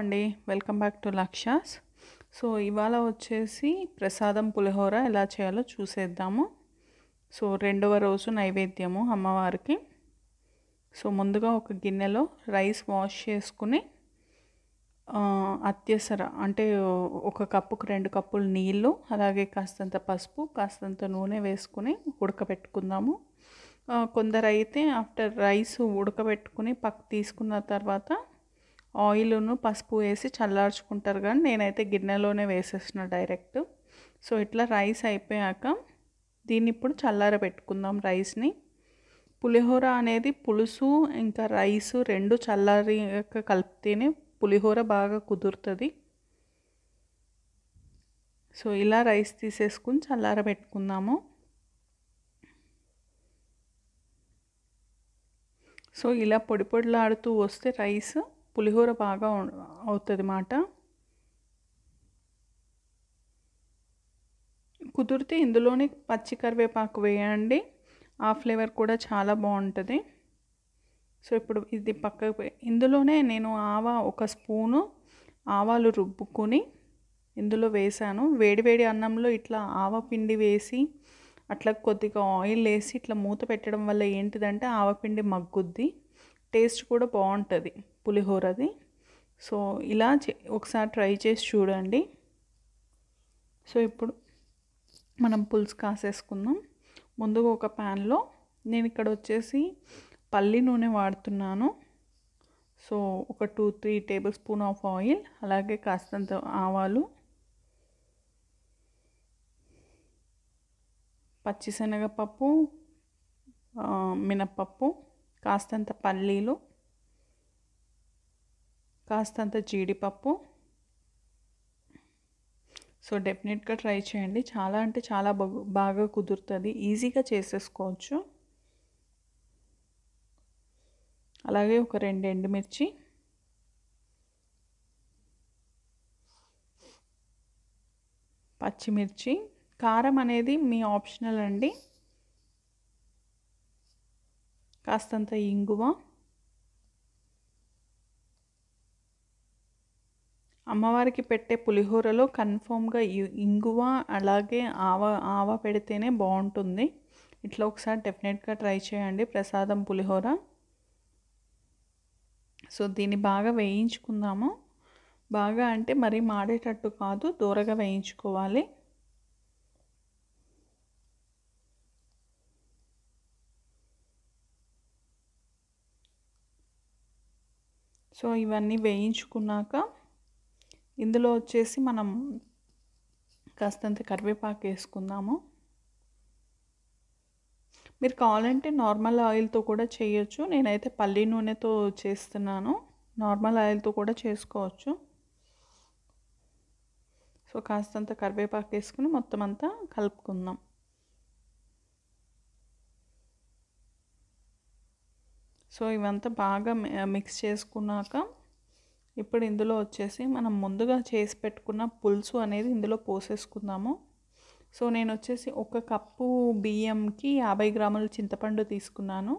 అండి welcome back to లక్షాస్ so ఇవాళ వచ్చేసి ప్రసాదం పులిహోర ఎలా చేయాలో చూసేద్దాము సో రెండవ రోజు నైవేద్యము అమ్మవారికి సో ముందుగా ఒక గిన్నెలో రైస్ వాష్ చేసుకుని అత్యవసర అంటే ఒక కప్పుకు రెండు కప్పులు నీళ్ళు అలాగే కాస్తంత పసుపు కాస్తంత నూనె వేసుకుని ఉడకబెట్టుకుందాము కొందరైతే ఆఫ్టర్ రైస్ ఉడకబెట్టుకుని పక్క తీసుకున్న తర్వాత ఆయిల్ను పసుపు వేసి చల్లార్చుకుంటారు కానీ నేనైతే గిన్నెలోనే వేసేసిన డైరెక్ట్ సో ఇట్లా రైస్ అయిపోయాక దీన్ని ఇప్పుడు చల్లార పెట్టుకుందాం రైస్ని పులిహోర అనేది పులుసు ఇంకా రైస్ రెండు చల్లారి కలిపితేనే పులిహోర బాగా కుదురుతుంది సో ఇలా రైస్ తీసేసుకుని చల్లార పెట్టుకుందాము సో ఇలా పొడి పొడిలాడుతూ వస్తే రైస్ పులిహోర బాగా అవుతుంది మాట కుదిరితే ఇందులోనే పచ్చి కరివేపాకు వేయండి ఆ ఫ్లేవర్ కూడా చాలా బాగుంటుంది సో ఇప్పుడు ఇది పక్క ఇందులోనే నేను ఆవా ఒక స్పూను ఆవాలు రుబ్బుకొని ఇందులో వేసాను వేడివేడి అన్నంలో ఇట్లా ఆవపిండి వేసి అట్లా కొద్దిగా ఆయిల్ వేసి ఇట్లా మూత పెట్టడం వల్ల ఏంటిదంటే ఆవపిండి మగ్గుద్ది టేస్ట్ కూడా బాగుంటుంది పులిహోరది సో ఇలా ఒకసారి ట్రై చేసి చూడండి సో ఇప్పుడు మనం పులుసు కాసేసుకుందాం ముందుగా ఒక ప్యాన్లో నేను ఇక్కడ వచ్చేసి పల్లి నూనె వాడుతున్నాను సో ఒక two three table spoon of oil అలాగే కాస్తంత ఆవాలు పచ్చిశనగపప్పు మినప్పప్పు కాస్తంత పల్లీలు కాస్తంత జీడిపప్పు సో డెఫినెట్గా ట్రై చేయండి చాలా అంటే చాలా బాగా కుదురుతుంది ఈజీగా చేసేసుకోవచ్చు అలాగే ఒక రెండు ఎండుమిర్చి పచ్చిమిర్చి కారం అనేది మీ ఆప్షనల్ అండి కాస్తంత ఇంగువ అమ్మవారికి పెట్టే పులిహోరలో కన్ఫామ్గా ఇంగువ అలాగే ఆవ ఆవ పెడితేనే బాగుంటుంది ఇట్లా ఒకసారి డెఫినెట్గా ట్రై చేయండి ప్రసాదం పులిహోర సో దీన్ని బాగా వేయించుకుందాము బాగా అంటే మరీ మాడేటట్టు కాదు దూరగా వేయించుకోవాలి సో ఇవన్నీ వేయించుకున్నాక ఇందులో వచ్చేసి మనం కాస్తంత కరివేపాకు వేసుకుందాము మీరు కావాలంటే నార్మల్ ఆయిల్తో కూడా చేయొచ్చు నేనైతే పల్లి నూనెతో చేస్తున్నాను నార్మల్ ఆయిల్తో కూడా చేసుకోవచ్చు సో కాస్తంత కరివేపాకు వేసుకుని మొత్తం అంతా కలుపుకుందాం సో ఇవంతా బాగా మిక్స్ చేసుకున్నాక ఇప్పుడు ఇందులో వచ్చేసి మనం ముందుగా చేసి పెట్టుకున్న పులుసు అనేది ఇందులో పోసేసుకుందాము సో నేను వచ్చేసి ఒక కప్పు బియ్యంకి యాభై గ్రాముల చింతపండు తీసుకున్నాను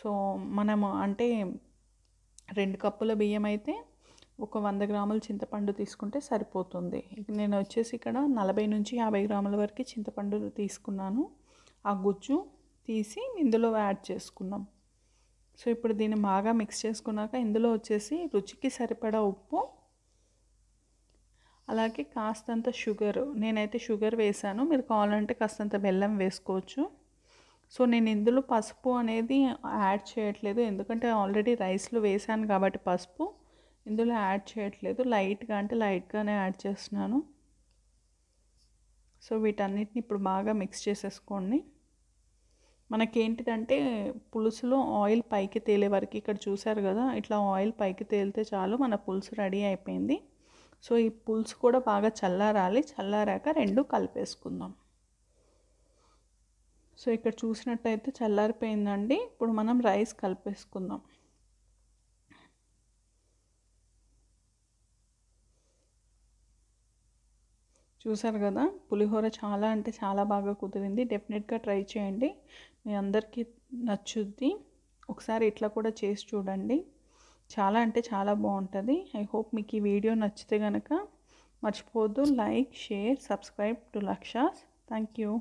సో మనము అంటే రెండు కప్పుల బియ్యం అయితే ఒక వంద గ్రాముల చింతపండు తీసుకుంటే సరిపోతుంది నేను వచ్చేసి ఇక్కడ నలభై నుంచి యాభై గ్రాముల వరకు చింతపండు తీసుకున్నాను ఆ గుజ్జు తీసి ఇందులో యాడ్ చేసుకున్నాం సో ఇప్పుడు దీన్ని బాగా మిక్స్ చేసుకున్నాక ఇందులో వచ్చేసి రుచికి సరిపడా ఉప్పు అలాగే కాస్తంత షుగర్ నేనైతే షుగర్ వేసాను మీరు కావాలంటే కాస్తంత బెల్లం వేసుకోవచ్చు సో నేను ఇందులో పసుపు అనేది యాడ్ చేయట్లేదు ఎందుకంటే ఆల్రెడీ రైస్లో వేసాను కాబట్టి పసుపు ఇందులో యాడ్ చేయట్లేదు లైట్గా అంటే లైట్గానే యాడ్ చేస్తున్నాను సో వీటన్నిటిని ఇప్పుడు బాగా మిక్స్ చేసేసుకోండి మనకేంటిదంటే పులుసులో ఆయిల్ పైకి తేలే వరకు ఇక్కడ చూసారు కదా ఇట్లా ఆయిల్ పైకి తేలితే చాలు మన పులుసు రెడీ అయిపోయింది సో ఈ పులుసు కూడా బాగా చల్లారాలి చల్లారాక రెండు కలిపేసుకుందాం సో ఇక్కడ చూసినట్టయితే చల్లారిపోయిందండి ఇప్పుడు మనం రైస్ కలిపేసుకుందాం చూసారు కదా పులిహోర చాలా అంటే చాలా బాగా కుదిరింది డెఫినెట్గా ట్రై చేయండి మీ అందరికీ నచ్చుద్ది ఒకసారి ఇట్లా కూడా చేసి చూడండి చాలా అంటే చాలా బాగుంటుంది ఐ హోప్ మీకు ఈ వీడియో నచ్చితే కనుక మర్చిపోవద్దు like share subscribe to లక్షాస్ thank you